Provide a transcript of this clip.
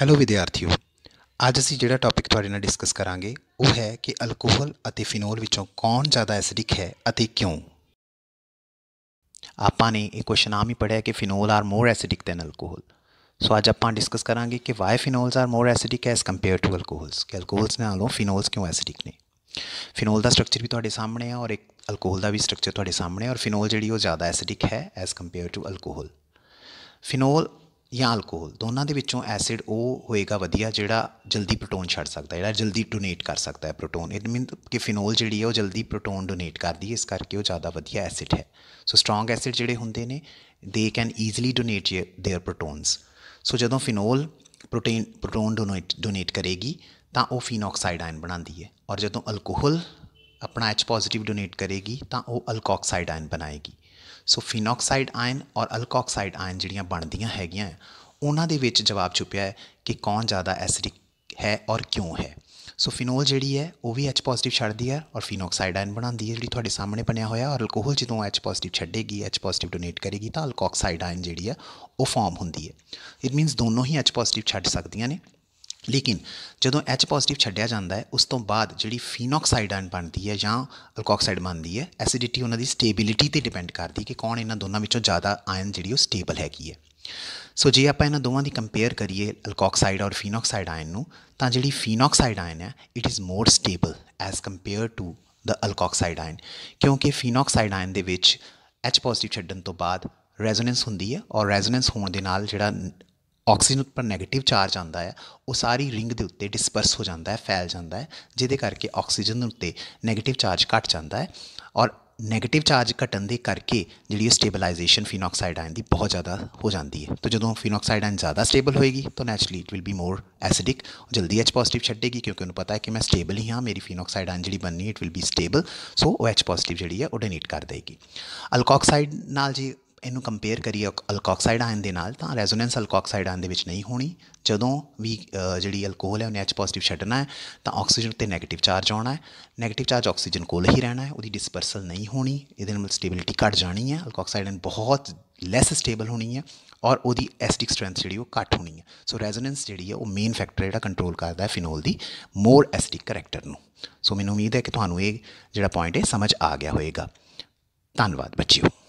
hello ਵਿਦਿਆਰਥੀਓ ਅੱਜ ਅਸੀਂ ਜਿਹੜਾ ਟੌਪਿਕ ਤੁਹਾਡੇ ਨਾਲ ਡਿਸਕਸ ਕਰਾਂਗੇ ਉਹ ਹੈ ਕਿ ਅਲਕੋਹਲ ਅਤੇ ਫਿਨੋਲ ਵਿੱਚੋਂ ਕੌਣ ਜ਼ਿਆਦਾ ਐਸਿਡਿਕ ਹੈ ਅਤੇ ਕਿਉਂ ਆਪਾਂ ਨੇ ਇਹ ਕੁਐਸਚਨ ਆਮ ਹੀ ਪੜਿਆ ਕਿ phenol are more acidic than alcohol so ਅੱਜ ਆਪਾਂ ਡਿਸਕਸ ਕਰਾਂਗੇ ਕਿ why phenols are more acidic as compare to alcohols ਕਿ ਅਲਕੋਹਲਸ ਨਾਲੋਂ ਫਿਨੋਲਸ ਕਿਉਂ ਐਸਿਡਿਕ ਨੇ ਫਿਨੋਲ ਦਾ ਸਟਰਕਚਰ ਵੀ ਤੁਹਾਡੇ ਸਾਹਮਣੇ ਆ ਔਰ ਇੱਕ ਅਲਕੋਹਲ ਦਾ ਵੀ ਸਟਰਕਚਰ ਤੁਹਾਡੇ ਸਾਹਮਣੇ ਔਰ ਫਿਨੋਲ ਜਿਹੜੀ ਉਹ ਜ਼ਿਆਦਾ ਐਸਿਡਿਕ ਹੈ as compare to alcohol phenol ਜਾਂ ਅਲਕੋਹਲ ਦੋਨਾਂ ਦੇ ਵਿੱਚੋਂ ਐਸਿਡ ਉਹ ਹੋਏਗਾ ਵਧੀਆ ਜਿਹੜਾ ਜਲਦੀ ਪ੍ਰੋਟੋਨ ਛੱਡ ਸਕਦਾ ਜਿਹੜਾ ਜਲਦੀ ਡੋਨੇਟ ਕਰ ਸਕਦਾ ਹੈ ਪ੍ਰੋਟੋਨ ਇਟ ਮੀਨ ਕਿ ਫਿਨੋਲ ਜਿਹੜੀ ਹੈ ਉਹ ਜਲਦੀ ਪ੍ਰੋਟੋਨ ਡੋਨੇਟ ਕਰਦੀ ਹੈ ਇਸ ਕਰਕੇ ਉਹ ਜ਼ਿਆਦਾ ਵਧੀਆ ਐਸਿਡ ਹੈ ਸੋ ਸਟਰੋਂਗ ਐਸਿਡ ਜਿਹੜੇ ਹੁੰਦੇ ਨੇ they can easily donate their protons so ਜਦੋਂ phenol protein proton donate donate ਕਰੇਗੀ ਤਾਂ ਉਹ ਫੀਨੋਕਸਾਈਡ ਆਇਨ ਬਣਾਉਂਦੀ ਹੈ ਔਰ ਜਦੋਂ ਅਲਕੋਹਲ ਆਪਣਾ H ਪੋਜ਼ਿਟਿਵ ਡੋਨੇਟ ਕਰੇਗੀ ਤਾਂ ਉਹ ਅਲਕੋਕਸਾਈਡ ਆਇਨ ਬਣਾਏਗੀ ਸੋ ਫੀਨੋਕਸਾਈਡ ਆਇਨ ਔਰ ਅਲਕੋਕਸਾਈਡ ਆਇਨ ਜਿਹੜੀਆਂ ਬਣਦੀਆਂ ਹੈਗੀਆਂ ਉਹਨਾਂ ਦੇ ਵਿੱਚ ਜਵਾਬ ਛੁਪਿਆ ਹੈ ਕਿ ਕੌਣ ਜ਼ਿਆਦਾ ਐਸਿਡਿਕ ਹੈ ਔਰ ਕਿਉਂ ਹੈ ਸੋ ਫੀਨੋਲ ਜਿਹੜੀ ਹੈ ਉਹ ਵੀ H ਪੋਜ਼ਿਟਿਵ ਛੱਡਦੀ ਹੈ ਔਰ ਫੀਨੋਕਸਾਈਡ ਆਇਨ ਬਣਾਉਂਦੀ ਹੈ ਜਿਹੜੀ ਤੁਹਾਡੇ ਸਾਹਮਣੇ ਬਣਿਆ ਹੋਇਆ ਔਰ ਅਲਕੋਹਲ ਜਦੋਂ H ਪੋਜ਼ਿਟਿਵ ਛੱਡੇਗੀ H ਪੋਜ਼ਿਟਿਵ ਡੋਨੇਟ ਕਰੇਗੀ ਤਾਂ ਅਲਕੋਕਸਾਈਡ ਆਇਨ ਜਿਹੜੀ ਹੈ ਉਹ ਫਾਰਮ ਹੁੰਦੀ ਹੈ ਇਟ ਮੀਨਸ ਦੋਨੋਂ ਹੀ H ਪੋਜ਼ਿਟਿਵ ਛੱਡ ਸਕਦੀਆਂ ਨੇ ਲੇਕਿਨ ਜਦੋਂ H ਪੋਜ਼ਿਟਿਵ ਛੱਡਿਆ ਜਾਂਦਾ ਹੈ ਉਸ ਤੋਂ ਬਾਅਦ ਜਿਹੜੀ ਫੀਨੋਕਸਾਈਡ ਆਇਨ ਬਣਦੀ ਹੈ ਜਾਂ ਅਲਕੋਕਸਾਈਡ ਬਣਦੀ ਹੈ ਐਸਿਡਿਟੀ ਉਹਨਾਂ ਦੀ ਸਟੇਬਿਲਿਟੀ ਤੇ ਡਿਪੈਂਡ ਕਰਦੀ ਕਿ ਕੌਣ ਇਹਨਾਂ ਦੋਨਾਂ ਵਿੱਚੋਂ ਜ਼ਿਆਦਾ ਆਇਨ ਜਿਹੜੀ ਉਹ ਸਟੇਬਲ ਹੈਗੀ ਹੈ ਸੋ ਜੇ ਆਪਾਂ ਇਹਨਾਂ ਦੋਵਾਂ ਦੀ ਕੰਪੇਅਰ ਕਰੀਏ ਅਲਕੋਕਸਾਈਡ ਔਰ ਫੀਨੋਕਸਾਈਡ ਆਇਨ ਨੂੰ ਤਾਂ ਜਿਹੜੀ ਫੀਨੋਕਸਾਈਡ ਆਇਨ ਹੈ it is more stable as compare to the alkoxide ion ਕਿਉਂਕਿ ਫੀਨੋਕਸਾਈਡ ਆਇਨ ਦੇ ਵਿੱਚ H ਪੋਜ਼ਿਟਿਵ ਛੱਡਣ ਤੋਂ ਬਾਅਦ ਰੈਜ਼ੋਨੈਂਸ ਹੁੰਦੀ ਹੈ ਔਰ ਰੈਜ਼ੋਨੈਂਸ ਹੋਣ ਦੇ ਨਾਲ ਜਿਹੜਾ ਆਕਸੀਜਨ ਉੱਪਰ ਨੈਗੇਟਿਵ ਚਾਰਜ ਆਉਂਦਾ ਹੈ ਉਹ ਸਾਰੀ ਰਿੰਗ ਦੇ ਉੱਤੇ ਡਿਸਪਰਸ ਹੋ ਜਾਂਦਾ ਹੈ ਫੈਲ ਜਾਂਦਾ ਹੈ ਜਿਹਦੇ ਕਰਕੇ ਆਕਸੀਜਨ ਦੇ ਉੱਤੇ ਨੈਗੇਟਿਵ ਚਾਰਜ ਘਟ ਜਾਂਦਾ ਹੈ ਔਰ ਨੈਗੇਟਿਵ ਚਾਰਜ ਘਟਣ ਦੇ ਕਰਕੇ ਜਿਹੜੀ ਸਟੇਬਲਾਈਜੇਸ਼ਨ ਫੀਨੋਕਸਾਈਡ ਆਇਨ ਦੀ ਬਹੁਤ ਜ਼ਿਆਦਾ ਹੋ ਜਾਂਦੀ ਹੈ ਤਾਂ ਜਦੋਂ ਫੀਨੋਕਸਾਈਡ ਆਇਨ ਜ਼ਿਆਦਾ ਸਟੇਬਲ ਹੋਏਗੀ ਤਾਂ naturally it will be more acidic ਜਲਦੀ ਐਚ ਪੋਜ਼ਿਟਿਵ ਛੱਡੇਗੀ ਕਿਉਂਕਿ ਉਹਨੂੰ ਪਤਾ ਹੈ ਕਿ ਮੈਂ ਸਟੇਬਲ ਹੀ ਹਾਂ ਮੇਰੀ ਫੀਨੋਕਸਾਈਡ ਆਇਨ ਜਿਹੜੀ ਬਣਨੀ it will be stable so ਉਹ ਐਚ ਪੋਜ਼ਿਟਿਵ ਜਿਹੜੀ ਹੈ ਉਹ ਡੋਨੇਟ ਕਰ ਦੇਗੀ ਅਲਕੋਕਸਾਈਡ ਨਾਲ ਜੀ ਇਹਨੂੰ ਕੰਪੇਅਰ ਕਰੀਏ ਅਲਕੋਕਸਾਈਡ ਆਇਨ ਦੇ ਨਾਲ ਤਾਂ ਰੈਜ਼ੋਨੈਂਸ ਅਲਕੋਕਸਾਈਡ ਆਇਨ ਦੇ ਵਿੱਚ ਨਹੀਂ ਹੋਣੀ ਜਦੋਂ ਵੀ ਜਿਹੜੀ ਅਲਕੋਹਲ ਹੈ ਉਹਨੇ ਐਚ ਪੋਜ਼ਿਟਿਵ ਛੱਡਣਾ ਹੈ ਤਾਂ ਆਕਸੀਜਨ ਤੇ ਨੈਗੇਟਿਵ ਚਾਰਜ ਆਉਣਾ ਹੈ ਨੈਗੇਟਿਵ ਚਾਰਜ ਆਕਸੀਜਨ ਕੋਲ ਹੀ ਰਹਿਣਾ ਹੈ ਉਹਦੀ ਡਿਸਪਰਸਲ ਨਹੀਂ ਹੋਣੀ ਇਹਦੇ ਨਾਲ ਸਟੇਬਿਲਿਟੀ ਘਟ ਜਾਣੀ ਹੈ ਅਲਕੋਕਸਾਈਡ ਆਇਨ ਬਹੁਤ ਲੈਸ ਸਟੇਬਲ ਹੋਣੀ ਹੈ ਔਰ ਉਹਦੀ ਐਸਿਡਿਕ ਸਟਰੈਂਥ ਜਿਹੜੀ ਉਹ ਘੱਟ ਹੋਣੀ ਹੈ ਸੋ ਰੈਜ਼ੋਨੈਂਸ ਜਿਹੜੀ ਹੈ ਉਹ ਮੇਨ ਫੈਕਟਰ ਜਿਹੜਾ ਕੰਟਰੋਲ ਕਰਦਾ ਹੈ ਫਿਨੋਲ ਦੀ ਮੋਰ ਐਸਿਡਿਕ ਕੈਰੈਕਟਰ ਨੂੰ ਸੋ ਮੈਨੂੰ ਉਮੀਦ ਹੈ ਕਿ ਤੁਹਾਨੂੰ ਇਹ ਜਿਹੜਾ ਪੁਆਇੰਟ ਹੈ ਸਮਝ ਆ ਗਿਆ ਹੋਵੇਗਾ ਧੰਨਵਾਦ ਬੱਚਿਓ